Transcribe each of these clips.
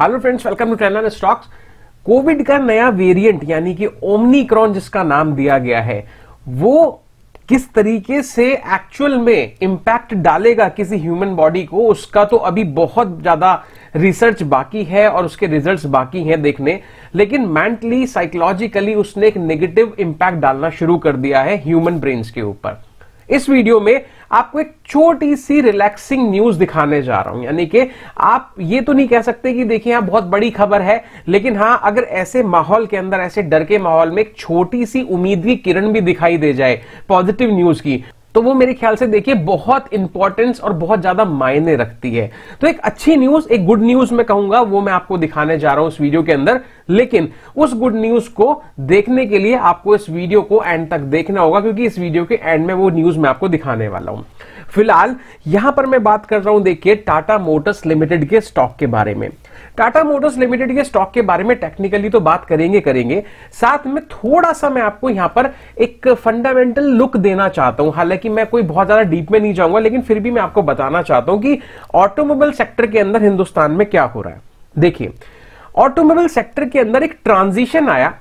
hello friends welcome to trainer stocks covid का नया variant यानी कि ओमनीक्रॉन जिसका नाम दिया गया है वो किस तरीके से एक्चुअल में इम्पैक्ट डालेगा किसी ह्यूमन बॉडी को उसका तो अभी बहुत ज्यादा रिसर्च बाकी है और उसके रिजल्ट्स बाकी हैं देखने लेकिन मेंटली साइकोलॉजिकली उसने एक नेगेटिव इम्पैक्ट डालना शुरू कर दिया है ह्यूमन ब्रेन्स के ऊपर इस वीडियो में आपको एक छोटी सी रिलैक्सिंग न्यूज दिखाने जा रहा हूं यानी कि आप ये तो नहीं कह सकते कि देखिए यहां बहुत बड़ी खबर है लेकिन हाँ अगर ऐसे माहौल के अंदर ऐसे डर के माहौल में एक छोटी सी उम्मीद की किरण भी दिखाई दे जाए पॉजिटिव न्यूज की तो वो मेरे ख्याल से देखिए बहुत इंपॉर्टेंस और बहुत ज्यादा मायने रखती है तो एक अच्छी न्यूज एक गुड न्यूज मैं कहूंगा वो मैं आपको दिखाने जा रहा हूं इस वीडियो के अंदर लेकिन उस गुड न्यूज को देखने के लिए आपको इस वीडियो को एंड तक देखना होगा क्योंकि इस वीडियो के एंड में वो न्यूज मैं आपको दिखाने वाला हूं फिलहाल यहां पर मैं बात कर रहा हूं देखिए टाटा मोटर्स लिमिटेड के स्टॉक के बारे में टाटा मोटर्स लिमिटेड के स्टॉक के बारे में टेक्निकली तो बात करेंगे करेंगे साथ में थोड़ा सा मैं आपको यहां पर एक फंडामेंटल लुक देना चाहता हूं हालांकि मैं कोई बहुत ज्यादा डीप में नहीं जाऊंगा लेकिन फिर भी मैं आपको बताना चाहता हूं कि ऑटोमोबाइल सेक्टर के अंदर हिंदुस्तान में क्या हो रहा है देखिए ऑटोमोबाइल सेक्टर के अंदर एक ट्रांजिशन आया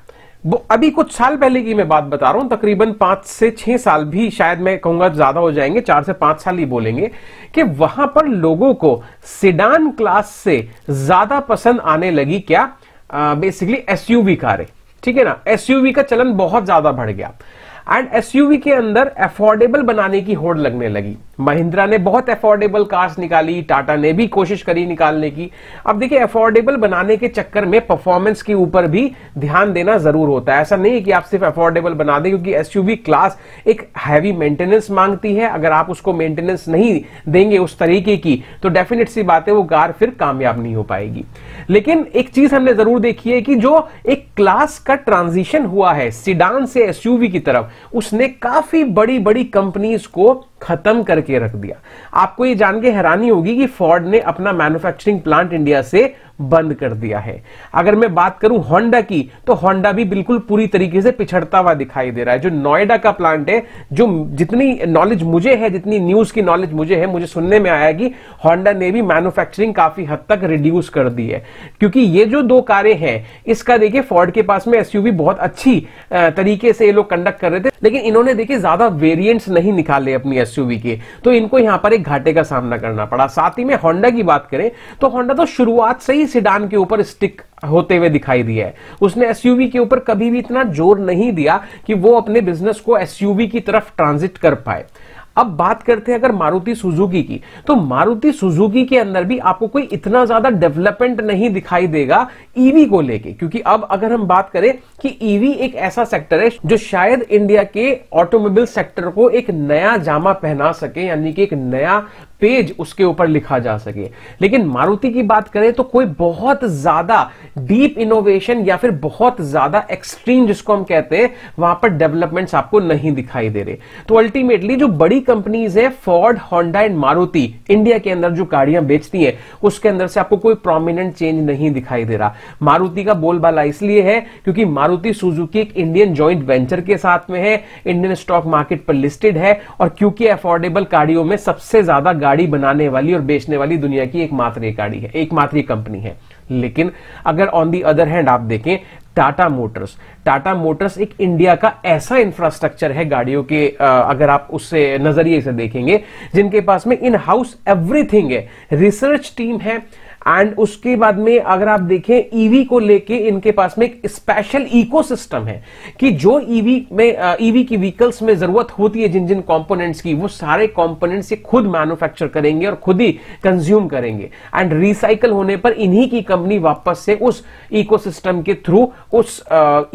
वो अभी कुछ साल पहले की मैं बात बता रहा हूं तकरीबन पांच से छह साल भी शायद मैं कहूंगा ज्यादा हो जाएंगे चार से पांच साल ही बोलेंगे कि वहां पर लोगों को सिडान क्लास से ज्यादा पसंद आने लगी क्या बेसिकली एसयूवी कारें ठीक है ना एसयूवी का चलन बहुत ज्यादा बढ़ गया एंड एसयूवी के अंदर अफोर्डेबल बनाने की होड़ लगने लगी महिंद्रा ने बहुत अफोर्डेबल कार्स निकाली टाटा ने भी कोशिश करी निकालने की अब देखिए अफोर्डेबल बनाने के चक्कर में परफॉर्मेंस के ऊपर भी ध्यान देना जरूर होता है ऐसा नहीं है कि आप सिर्फ अफोर्डेबल बना दें क्योंकि एसयूवी क्लास एक हैवी मेंटेनेंस मांगती है अगर आप उसको मेंटेनेंस नहीं देंगे उस तरीके की तो डेफिनेट सी बात है वो कार फिर कामयाब नहीं हो पाएगी लेकिन एक चीज हमने जरूर देखी है कि जो एक क्लास का ट्रांजिशन हुआ है सिडान से एसयूवी की तरफ उसने काफी बड़ी बड़ी कंपनीज को खत्म करके करके रख दिया आपको ये जान के हैरानी होगी कि फॉर्ड ने अपना मैन्युफैक्चरिंग प्लांट इंडिया से बंद कर दिया है अगर मैं बात करूं होंडा की तो होंडा भी बिल्कुल पूरी तरीके से पिछड़ता हुआ दिखाई दे रहा है जो नोएडा का प्लांट है जो जितनी नॉलेज मुझे है जितनी न्यूज की नॉलेज मुझे है मुझे सुनने में आया कि होंडा ने भी मैन्युफैक्चरिंग काफी हद तक रिड्यूस कर दी है क्योंकि ये जो दो कार्य है इसका देखिए फोर्ड के पास में एसयूवी बहुत अच्छी तरीके से ये लोग कंडक्ट कर रहे थे लेकिन इन्होंने देखिए ज्यादा वेरियंट नहीं निकाले अपनी एसयूवी के तो इनको यहां पर एक घाटे का सामना करना पड़ा साथ ही में होंडा की बात करें तो होंडा तो शुरुआत से ही कभी सिडान के ऊपर स्टिक होते हुए दिखाई दिया है उसने एसयूवी के ऊपर कभी भी इतना जोर नहीं दिया कि वो अपने बिजनेस को एसयूवी की तरफ ट्रांजिट कर पाए अब बात करते हैं अगर मारुति सुजुकी की तो मारुति सुजुकी के अंदर भी आपको कोई इतना ज्यादा डेवलपमेंट नहीं दिखाई देगा ईवी e को लेके क्योंकि अब अगर हम बात करें कि ईवी e एक ऐसा सेक्टर है जो शायद इंडिया के ऑटोमोबाइल सेक्टर को एक नया जामा पहना सके यानी कि एक नया पेज उसके ऊपर लिखा जा सके लेकिन मारुति की बात करें तो कोई बहुत ज्यादा डीप इनोवेशन या फिर बहुत ज्यादा एक्सट्रीम जिसको हम कहते हैं वहां पर डेवलपमेंट्स आपको नहीं दिखाई दे रहे तो अल्टीमेटली जो बड़ी कंपनीज है Ford Honda and Maruti India के अंदर जो गाड़ियां बेचती है उसके अंदर से आपको कोई प्रोमिनेंट चेंज नहीं दिखाई दे रहा मारुति का बोलबाला इसलिए है क्योंकि मारुति सुजुकी एक इंडियन ज्वाइंट वेंचर के साथ में है इंडियन स्टॉक मार्केट पर लिस्टेड है और क्योंकि अफोर्डेबल गाड़ियों में सबसे ज्यादा गाड़ी बनाने वाली और बेचने वाली दुनिया की एकमात्र गाड़ी है एकमात्र कंपनी है लेकिन अगर ऑन दी अदर हैंड आप देखें टाटा मोटर्स टाटा मोटर्स एक इंडिया का ऐसा इंफ्रास्ट्रक्चर है गाड़ियों के अगर आप उससे नजरिए से देखेंगे जिनके पास में इन हाउस एवरीथिंग है रिसर्च टीम है एंड उसके बाद में अगर आप देखें ईवी e को लेके इनके पास में एक स्पेशल इकोसिस्टम है कि जो ईवी e में ईवी e की व्हीकल्स में जरूरत होती है जिन जिन कंपोनेंट्स की वो सारे कंपोनेंट्स ये खुद मैन्युफैक्चर करेंगे और खुद ही कंज्यूम करेंगे एंड रिसाइकल होने पर इन्हीं की कंपनी वापस से उस इकोसिस्टम के थ्रू उस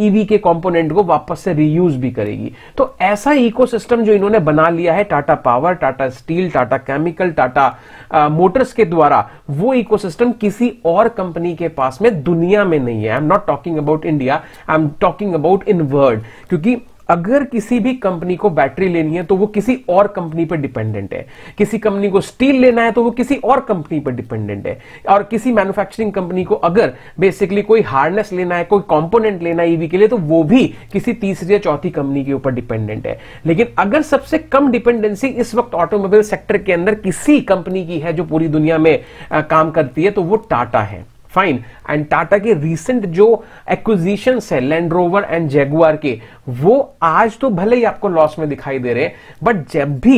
ईवी के कॉम्पोनेंट को वापस से रीयूज भी करेगी तो ऐसा इकोसिस्टम जो इन्होंने बना लिया है Tata Power Tata Steel Tata Chemical Tata Motors के द्वारा वो इकोसिस्टम सिस्टम किसी और कंपनी के पास में दुनिया में नहीं है I am not talking about India I am talking about in world क्योंकि अगर किसी भी कंपनी को बैटरी लेनी है तो वो किसी और कंपनी पर डिपेंडेंट है किसी कंपनी को स्टील लेना है तो वो किसी और कंपनी पर डिपेंडेंट है और किसी मैन्युफैक्चरिंग कंपनी को अगर बेसिकली कोई हार्डनेस लेना है कोई कंपोनेंट लेना है ईवी e के लिए तो वो भी किसी तीसरी या चौथी कंपनी के ऊपर डिपेंडेंट है लेकिन अगर सबसे कम डिपेंडेंसी इस वक्त ऑटोमोबाइल सेक्टर के अंदर किसी कंपनी की है जो पूरी दुनिया में आ, काम करती है तो वो टाटा है फाइन एंड टाटा के रिसेंट जो एक्विजीशन है लैंड रोवर एंड जेगुआर के वो आज तो भले ही आपको लॉस में दिखाई दे रहे हैं बट जब भी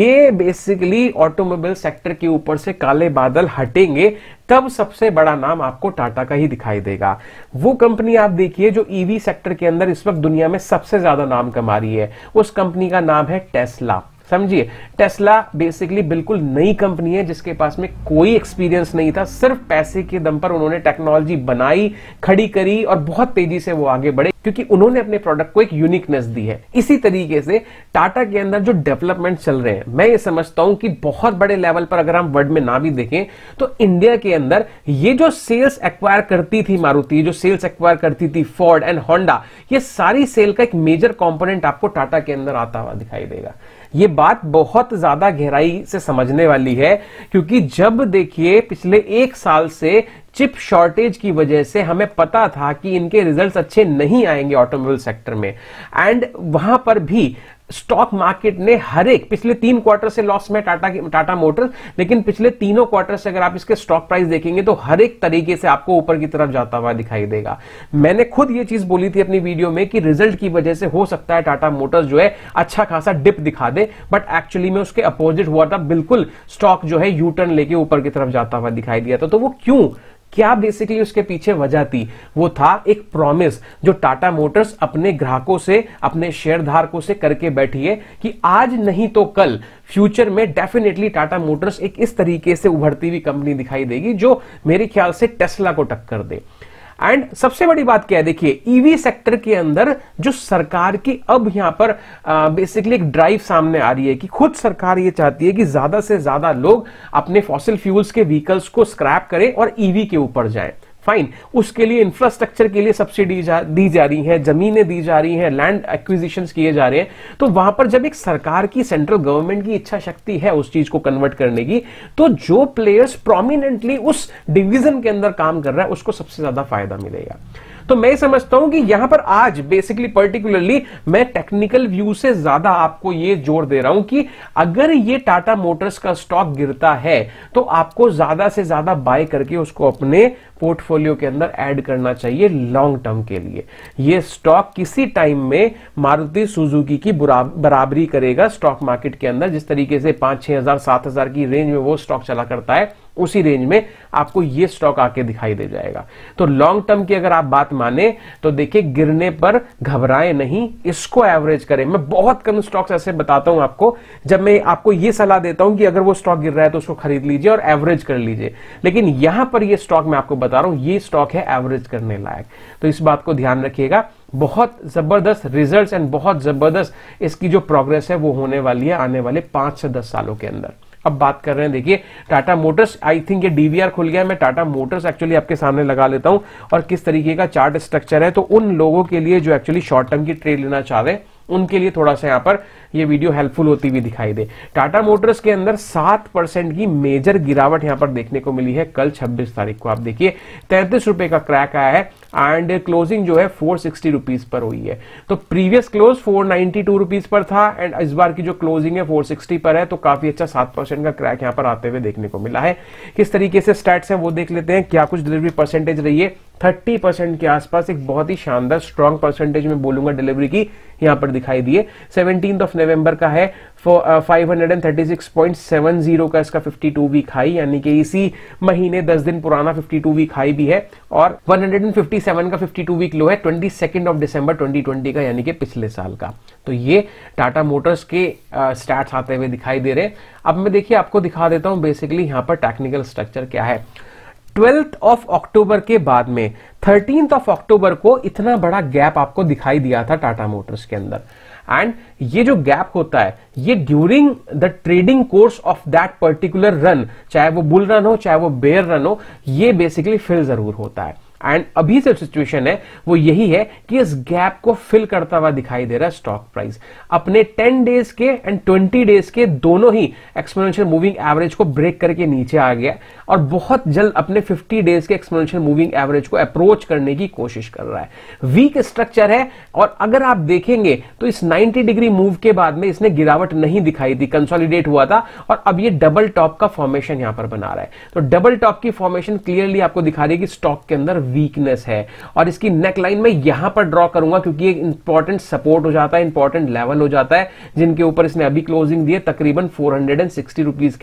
ये बेसिकली ऑटोमोबाइल सेक्टर के ऊपर से काले बादल हटेंगे तब सबसे बड़ा नाम आपको टाटा का ही दिखाई देगा वो कंपनी आप देखिए जो ईवी e सेक्टर के अंदर इस वक्त दुनिया में सबसे ज्यादा नाम कमा रही है उस कंपनी का नाम है टेस्ला समझिए टेस्ला बेसिकली बिल्कुल नई कंपनी है जिसके पास में कोई एक्सपीरियंस नहीं था सिर्फ पैसे के दम पर उन्होंने टेक्नोलॉजी बनाई खड़ी करी और बहुत तेजी से वो आगे बढ़े क्योंकि उन्होंने अपने प्रोडक्ट को एक यूनिकनेस दी है इसी तरीके से टाटा के अंदर जो डेवलपमेंट चल रहे हैं मैं ये समझता हूं कि बहुत बड़े लेवल पर अगर हम वर्ल्ड में ना भी देखें तो इंडिया के अंदर ये जो सेल्स एक्वायर करती थी मारुति जो सेल्स एक्वायर करती थी फोर्ड एंड होंडा ये सारी सेल का एक मेजर कॉम्पोनेंट आपको टाटा के अंदर आता हुआ दिखाई देगा ये बात बहुत ज्यादा गहराई से समझने वाली है क्योंकि जब देखिए पिछले एक साल से चिप शॉर्टेज की वजह से हमें पता था कि इनके रिजल्ट्स अच्छे नहीं आएंगे ऑटोमोबाइल सेक्टर में एंड वहां पर भी स्टॉक मार्केट ने हर एक पिछले तीन क्वार्टर से लॉस में टाटा टाटा मोटर लेकिन पिछले तीनों क्वार्टर से अगर आप इसके स्टॉक प्राइस देखेंगे तो हर एक तरीके से आपको ऊपर की तरफ जाता हुआ दिखाई देगा मैंने खुद ये चीज बोली थी अपनी वीडियो में कि रिजल्ट की वजह से हो सकता है टाटा मोटर्स जो है अच्छा खासा डिप दिखा दे बट एक्चुअली में उसके अपोजिट हुआ था बिल्कुल स्टॉक जो है यू टर्न लेके ऊपर की तरफ जाता हुआ दिखाई दिया था तो वो क्यों क्या बेसिकली उसके पीछे वजह थी वो था एक प्रॉमिस जो टाटा मोटर्स अपने ग्राहकों से अपने शेयर धारकों से करके बैठी है कि आज नहीं तो कल फ्यूचर में डेफिनेटली टाटा मोटर्स एक इस तरीके से उभरती हुई कंपनी दिखाई देगी जो मेरे ख्याल से टेस्ला को टक्कर दे एंड सबसे बड़ी बात क्या है देखिए ईवी e सेक्टर के अंदर जो सरकार की अब यहां पर बेसिकली एक ड्राइव सामने आ रही है कि खुद सरकार ये चाहती है कि ज्यादा से ज्यादा लोग अपने फॉसिल फ्यूल्स के व्हीकल्स को स्क्रैप करें और ईवी e के ऊपर जाएं फाइन उसके लिए इंफ्रास्ट्रक्चर के लिए सब्सिडी दी जा रही है जमीनें दी जा रही है लैंड एक्विजिशन किए जा रहे हैं तो वहां पर जब एक सरकार की सेंट्रल गवर्नमेंट की इच्छा शक्ति है उस चीज को कन्वर्ट करने की तो जो प्लेयर्स प्रोमिनेंटली उस डिवीजन के अंदर काम कर रहा है उसको सबसे ज्यादा फायदा मिलेगा तो मैं समझता हूं कि यहां पर आज बेसिकली पर्टिकुलरली मैं टेक्निकल व्यू से ज्यादा आपको ये जोर दे रहा हूं कि अगर ये टाटा मोटर्स का स्टॉक गिरता है तो आपको ज्यादा से ज्यादा बाय करके उसको अपने पोर्टफोलियो के अंदर ऐड करना चाहिए लॉन्ग टर्म के लिए यह स्टॉक किसी टाइम में मारुति सुजुकी की बराबरी करेगा स्टॉक मार्केट के अंदर जिस तरीके से पांच छह हजार सात हजार की रेंज में वो स्टॉक चला करता है उसी रेंज में आपको ये स्टॉक आके दिखाई दे जाएगा तो लॉन्ग टर्म की अगर आप बात माने तो देखिए गिरने पर घबराएं नहीं इसको एवरेज करें मैं बहुत कम स्टॉक्स ऐसे बताता हूं आपको जब मैं आपको ये सलाह देता हूं कि अगर वो स्टॉक गिर रहा है तो उसको खरीद लीजिए और एवरेज कर लीजिए लेकिन यहां पर ये स्टॉक मैं आपको बता रहा हूं ये स्टॉक है एवरेज करने लायक तो इस बात को ध्यान रखिएगा बहुत जबरदस्त रिजल्ट एंड बहुत जबरदस्त इसकी जो प्रोग्रेस है वो होने वाली है आने वाले पांच से दस सालों के अंदर अब बात कर रहे हैं देखिए टाटा मोटर्स आई थिंक ये डीवीआर खुल गया मैं टाटा मोटर्स एक्चुअली आपके सामने लगा लेता हूं और किस तरीके का चार्ट स्ट्रक्चर है तो उन लोगों के लिए जो एक्चुअली शॉर्ट टर्म की ट्रेड लेना चाह रहे हैं उनके लिए थोड़ा सा यहां पर ये वीडियो हेल्पफुल होती हुई दिखाई दे टाटा मोटर्स के अंदर सात परसेंट की मेजर गिरावट यहां पर देखने को मिली है कल 26 तारीख को आप देखिए तैंतीस रुपए का क्रैक आया है एंड क्लोजिंग जो है फोर सिक्सटी रुपीज पर हुई है तो previous close four ninety two rupees पर था एंड इस बार की जो क्लोजिंग है फोर सिक्सटी पर है तो काफी अच्छा सात परसेंट का क्रैक यहां पर आते हुए देखने को मिला है किस तरीके से स्टैट्स है वो देख लेते हैं क्या कुछ डिलीवरी परसेंटेज रही है थर्टी परसेंट के आसपास एक बहुत ही शानदार स्ट्रॉन्ग परसेंटेज में बोलूंगा डिलीवरी की यहाँ पर दिखाई दिए सेवनटीन ऑफ नवंबर का है five hundred and thirty six point seven zero का इसका फिफ्टी टू वीक हाई यानी कि इसी महीने दस दिन पुराना फिफ्टी टू वीक हाई भी है और one hundred and fifty seven का फिफ्टी टू वीक लो है twenty second of December twenty twenty का यानी कि पिछले साल का तो ये टाटा मोटर्स के स्टार्ट uh, आते हुए दिखाई दे रहे हैं अब मैं देखिए आपको दिखा देता हूं बेसिकली यहाँ पर टेक्निकल स्ट्रक्चर क्या है ट्वेल्थ ऑफ अक्टूबर के बाद में थर्टीन ऑफ अक्टूबर को इतना बड़ा गैप आपको दिखाई दिया था टाटा मोटर्स के अंदर एंड ये जो गैप होता है ये during the trading course of that particular run चाहे वो बुल रन हो चाहे वो बेयर रन हो ये बेसिकली फिल जरूर होता है एंड अभी जो सिचुएशन है वो यही है कि इस गैप को फिल करता हुआ दिखाई दे रहा है स्टॉक प्राइस अपने 10 डेज के एंड 20 डेज के दोनों ही एक्सपोनेंशियल मूविंग एवरेज को ब्रेक करके नीचे आ गया और बहुत जल्द अपने 50 डेज के एक्सपोनेंशियल मूविंग एवरेज को अप्रोच करने की कोशिश कर रहा है वीक स्ट्रक्चर है और अगर आप देखेंगे तो इस नाइनटी डिग्री मूव के बाद में इसने गिरावट नहीं दिखाई दी कंसोलिडेट हुआ था और अब ये डबल टॉप का फॉर्मेशन यहां पर बना रहा है तो डबल टॉप की फॉर्मेशन क्लियरली आपको दिखा रही है कि स्टॉक के अंदर वीकनेस है और इसकी नेक लाइन यहां पर ड्रॉ करूंगा क्योंकि एक इंपॉर्टेंट सपोर्ट हो जाता है इंपॉर्टेंट लेवल हो जाता है जिनके ऊपर इसने अभी क्लोजिंग दी है तकरीबन फोर हंड्रेड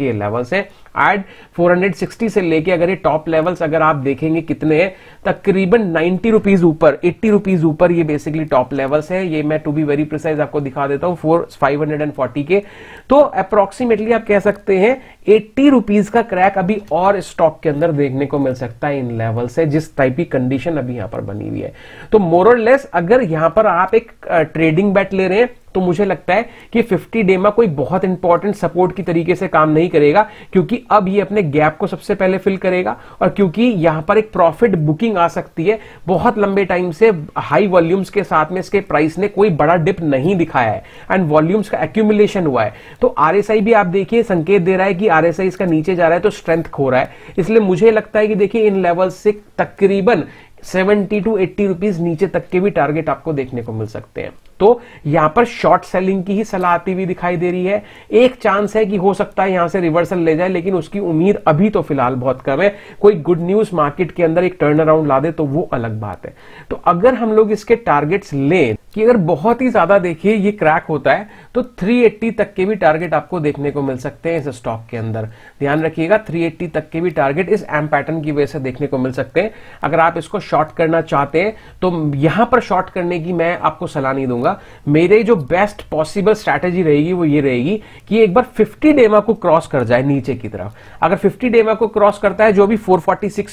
के लेवल्स से एट 460 से लेके अगर ये टॉप लेवल्स अगर आप देखेंगे कितने हैं तकरीबन 90 रुपीज ऊपर 80 रुपीज ऊपर ये बेसिकली टॉप लेवल्स हैं ये मैं टू बी वेरी प्रिसाइज आपको दिखा देता हूं फोर फाइव के तो अप्रोक्सीमेटली आप कह सकते हैं एट्टी रुपीज का क्रैक अभी और स्टॉक के अंदर देखने को मिल सकता है इन लेवल से जिस टाइप की कंडीशन अभी यहां पर बनी हुई है तो मोरलेस अगर यहां पर आप एक ट्रेडिंग बैट ले रहे हैं तो मुझे लगता है कि 50 डे में कोई बहुत इंपॉर्टेंट सपोर्ट की तरीके से काम नहीं करेगा क्योंकि अब ये अपने गैप को सबसे पहले फिल करेगा और क्योंकि यहां पर एक प्रॉफिट बुकिंग आ सकती है बहुत लंबे टाइम से हाई वॉल्यूम्स के साथ में इसके प्राइस ने कोई बड़ा डिप नहीं दिखाया है एंड वॉल्यूम्स का एक्यूमुलेशन हुआ है तो आरएसआई भी आप देखिए संकेत दे रहा है कि आरएसआई इसका नीचे जा रहा है तो स्ट्रेंथ खो रहा है इसलिए मुझे लगता है कि देखिए इन लेवल से तकरीबन 70 टू 80 रुपीस नीचे तक के भी टारगेट आपको देखने को मिल सकते हैं तो यहां पर शॉर्ट सेलिंग की ही सलाह आती हुई दिखाई दे रही है एक चांस है कि हो सकता है यहां से रिवर्सल ले जाए लेकिन उसकी उम्मीद अभी तो फिलहाल बहुत कम है कोई गुड न्यूज मार्केट के अंदर एक टर्न अराउंड ला दे तो वो अलग बात है तो अगर हम लोग इसके टारगेट्स लें कि अगर बहुत ही ज्यादा देखिए ये क्रैक होता है तो 380 तक के भी टारगेट आपको देखने को मिल सकते हैं इस स्टॉक के अंदर ध्यान रखिएगा 380 तक के भी टारगेट इस एम पैटर्न की वजह से देखने को मिल सकते हैं अगर आप इसको शॉर्ट करना चाहते हैं तो यहां पर शॉर्ट करने की मैं आपको सलाह नहीं दूंगा मेरे जो बेस्ट पॉसिबल स्ट्रैटेजी रहेगी वो ये रहेगी कि एक बार फिफ्टी डेमा को क्रॉस कर जाए नीचे की तरफ अगर फिफ्टी डेमा को क्रॉस करता है जो भी फोर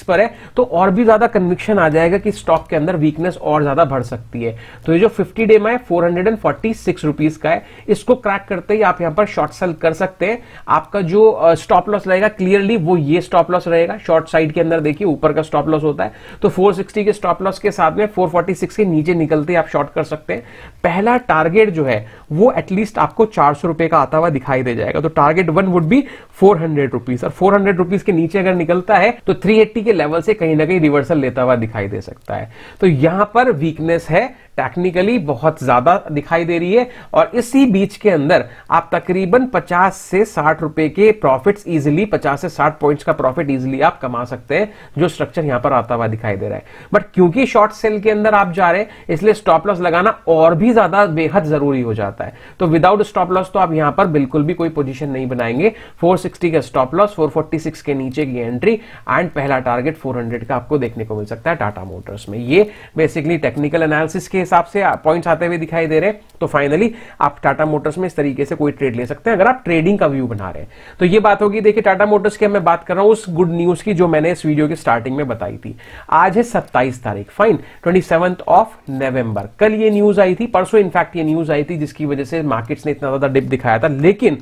पर है तो और भी ज्यादा कन्विक्शन आ जाएगा कि स्टॉक के अंदर वीकनेस और ज्यादा बढ़ सकती है तो ये जो फिफ्टी फिफ्टी डे में four hundred and forty six rupees का है इसको क्रैक करते ही आप यहां पर शॉर्ट सेल कर सकते हैं आपका जो स्टॉप लॉस रहेगा क्लियरली वो ये स्टॉप लॉस रहेगा शॉर्ट साइड के अंदर देखिए ऊपर का स्टॉप लॉस होता है तो फोर सिक्सटी के स्टॉप लॉस के साथ में फोर फोर्टी सिक्स के नीचे निकलते आप शॉर्ट कर सकते हैं पहला टारगेट जो है वो एटलीस्ट आपको चार सौ रुपए का आता हुआ दिखाई दे जाएगा तो target one would be four hundred rupees और फोर हंड्रेड रुपीज के नीचे अगर निकलता है तो थ्री एट्टी के लेवल से कहीं ना कहीं रिवर्सल लेता हुआ दिखाई दे सकता है तो यहां पर वीकनेस है टेक्निकली बहुत ज्यादा दिखाई दे रही है और इसी बीच के अंदर आप तकरीबन 50 से 60 रुपए के प्रॉफिट्स इजीली 50 से 60 पॉइंट्स का प्रॉफिट इजीली आप कमा सकते हैं जो स्ट्रक्चर यहां पर आता हुआ दिखाई दे रहा है बट क्योंकि शॉर्ट सेल के अंदर आप जा रहे हैं इसलिए स्टॉप लॉस लगाना और भी ज्यादा बेहद जरूरी हो जाता है जाता है तो विदाउट स्टॉप लॉस तो आप यहां पर बिल्कुल भी कोई पोजीशन नहीं बनाएंगे 460 का स्टॉप लॉस 446 के नीचे की एंट्री एंड पहला टारगेट 400 का आपको देखने को मिल सकता है टाटा मोटर्स में ये बेसिकली टेक्निकल एनालिसिस के हिसाब से पॉइंट्स आते हुए दिखाई दे रहे तो फाइनली आप टाटा मोटर्स में इस तरीके से कोई ट्रेड ले सकते हैं अगर आप ट्रेडिंग का व्यू बना रहे हैं तो ये बात होगी देखिए टाटा मोटर्स की मैं बात कर रहा हूं उस गुड न्यूज की जो मैंने इस वीडियो के स्टार्टिंग में बताई थी आज है सत्ताईस तारीख फाइन ट्वेंटी ऑफ नवंबर कल ये न्यूज आई थी परसों इनफैक्ट ये न्यूज आई थी जिसकी की वजह से मार्केट्स ने इतना ज्यादा डिप दिखाया था लेकिन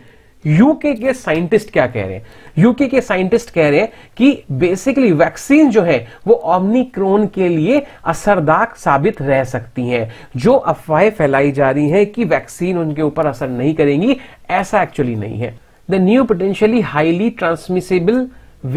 यूके के साइंटिस्ट क्या कह रहे हैं यूके के साइंटिस्ट कह रहे हैं कि बेसिकली वैक्सीन जो है वो ओमनिक्रोन के लिए असरदार साबित रह सकती हैं जो अफवाहें फैलाई जा रही हैं कि वैक्सीन उनके ऊपर असर नहीं करेंगी ऐसा एक्चुअली नहीं है the new potentially highly transmissible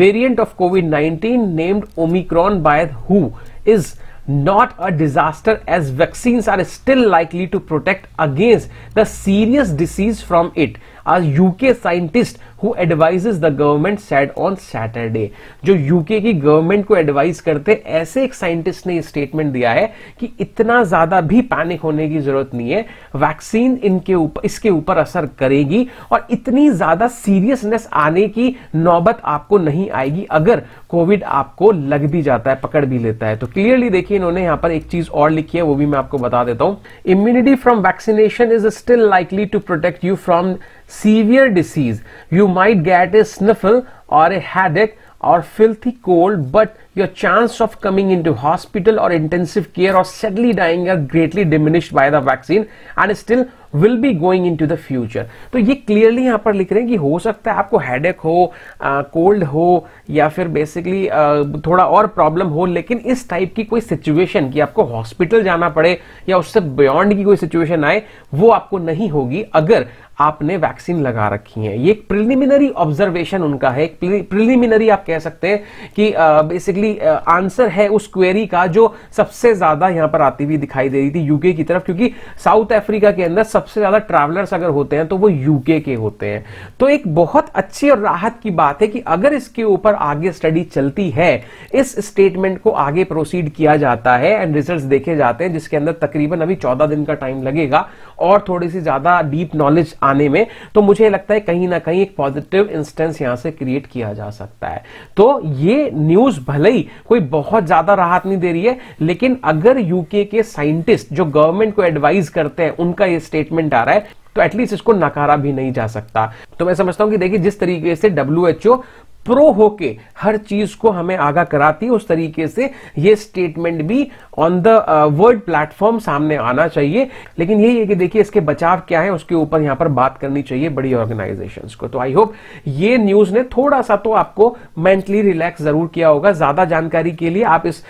variant of covid nineteen named Omicron by who is not a disaster as vaccines are still likely to protect against the serious disease from it आज UK scientist who advises the government set on Saturday जो UK की government को advise करते ऐसे एक scientist ने statement दिया है कि इतना ज्यादा भी पैनिक होने की जरूरत नहीं है वैक्सीन इनके ऊपर इसके ऊपर असर करेगी और इतनी ज्यादा सीरियसनेस आने की नौबत आपको नहीं आएगी अगर कोविड आपको लग भी जाता है पकड़ भी लेता है तो क्लियरली देखिए इन्होंने यहां पर एक चीज और लिखी है वो भी मैं आपको बता देता हूं immunity from vaccination is still likely to protect you from severe disease you might get a sniffle or a headache or filthy cold but your chance of coming into hospital or intensive care or sadly dying are greatly diminish by the vaccine and still will be going into the future तो ये clearly यहां पर लिख रहे हैं कि हो सकता है आपको हेडेक हो कोल्ड हो या फिर बेसिकली थोड़ा और प्रॉब्लम हो लेकिन इस टाइप की कोई सिचुएशन की आपको हॉस्पिटल जाना पड़े या उससे बियॉन्ड की कोई सिचुएशन आए वो आपको नहीं होगी अगर आपने वैक्सीन लगा रखी है ये एक प्रिलिमिनरी ऑब्जर्वेशन उनका है प्रिलिमिनरी आप कह सकते हैं कि बेसिकली आंसर है उस क्वेरी का जो सबसे ज्यादा यहां पर आती हुई दिखाई दे रही थी यूके की तरफ क्योंकि साउथ अफ्रीका के अंदर सबसे ज्यादा ट्रैवलर्स अगर होते हैं तो वो यूके के होते हैं तो एक बहुत अच्छी और राहत की बात है कि अगर इसके ऊपर आगे स्टडी चलती है इस स्टेटमेंट को आगे प्रोसीड किया जाता है एंड रिजल्ट देखे जाते हैं जिसके अंदर तकरीबन अभी चौदह दिन का टाइम लगेगा और थोड़ी सी ज्यादा डीप नॉलेज आने में तो मुझे लगता है कहीं ना कहीं एक पॉजिटिव इंस्टेंस यहां से क्रिएट किया जा सकता है तो ये न्यूज भले ही कोई बहुत ज्यादा राहत नहीं दे रही है लेकिन अगर यूके के साइंटिस्ट जो गवर्नमेंट को एडवाइज करते हैं उनका ये स्टेटमेंट आ रहा है तो एटलीस्ट इसको नकारा भी नहीं जा सकता तो मैं समझता हूं कि देखिए जिस तरीके से डब्ल्यू प्रो होके हर चीज को हमें आगा कराती है उस तरीके से ये स्टेटमेंट भी ऑन द वर्ड प्लेटफॉर्म सामने आना चाहिए लेकिन यही है कि देखिए इसके बचाव क्या है उसके ऊपर यहां पर बात करनी चाहिए बड़ी ऑर्गेनाइजेशंस को तो आई होप ये न्यूज ने थोड़ा सा तो आपको मेंटली रिलैक्स जरूर किया होगा ज्यादा जानकारी के लिए आप इस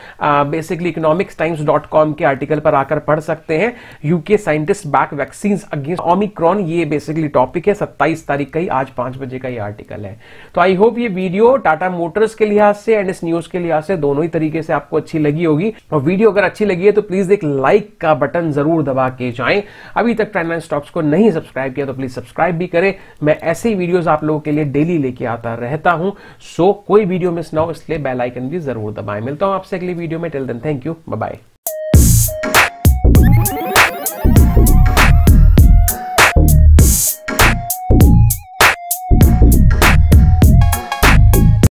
basically Economics Times dot com के आर्टिकल पर आकर पढ़ सकते हैं UK scientist back vaccine against Omicron ये बेसिकली टॉपिक है सत्ताईस तारीख का ही आज पांच बजे का ये आर्टिकल है तो आई होप ये वीडियो टाटा मोटर्स के लिहाज से एंड इस न्यूज के लिहाज से दोनों ही तरीके से आपको अच्छी लगी होगी और वीडियो अगर अच्छी लगी है तो प्लीज एक लाइक का बटन जरूर दबा के जाएं अभी तक ट्रेंड स्टॉक्स को नहीं सब्सक्राइब किया तो प्लीज सब्सक्राइब भी करें मैं ऐसे ही वीडियोज आप लोगों के लिए डेली लेके आता रहता हूं सो कोई वीडियो मिस ना हो इसलिए बेलाइकन भी जरूर दबाएं मिलता हूं आपसे अगली वीडियो में till then thank you bye